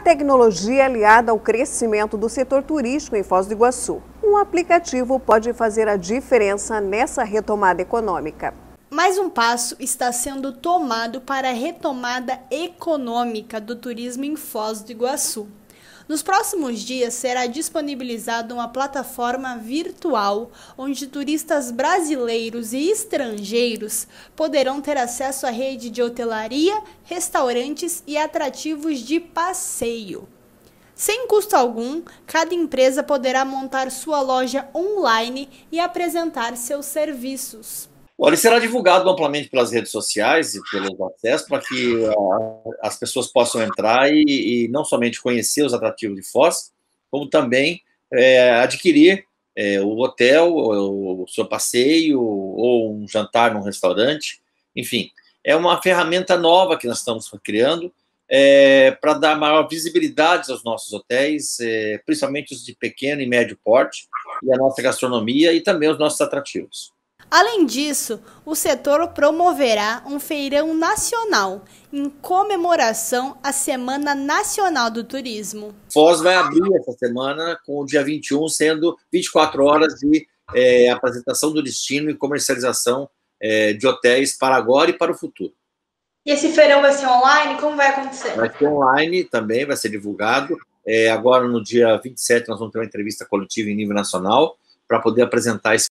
A tecnologia aliada ao crescimento do setor turístico em Foz do Iguaçu. Um aplicativo pode fazer a diferença nessa retomada econômica. Mais um passo está sendo tomado para a retomada econômica do turismo em Foz do Iguaçu. Nos próximos dias será disponibilizada uma plataforma virtual onde turistas brasileiros e estrangeiros poderão ter acesso à rede de hotelaria, restaurantes e atrativos de passeio. Sem custo algum, cada empresa poderá montar sua loja online e apresentar seus serviços. Olha, será divulgado amplamente pelas redes sociais e pelos acessos para que uh, as pessoas possam entrar e, e, não somente conhecer os atrativos de Foz, como também é, adquirir é, o hotel, o, o seu passeio, ou um jantar num restaurante. Enfim, é uma ferramenta nova que nós estamos criando é, para dar maior visibilidade aos nossos hotéis, é, principalmente os de pequeno e médio porte, e a nossa gastronomia e também os nossos atrativos. Além disso, o setor promoverá um feirão nacional em comemoração à Semana Nacional do Turismo. Foz vai abrir essa semana com o dia 21 sendo 24 horas de é, apresentação do destino e comercialização é, de hotéis para agora e para o futuro. E esse feirão vai ser online? Como vai acontecer? Vai ser online também, vai ser divulgado. É, agora, no dia 27, nós vamos ter uma entrevista coletiva em nível nacional para poder apresentar esse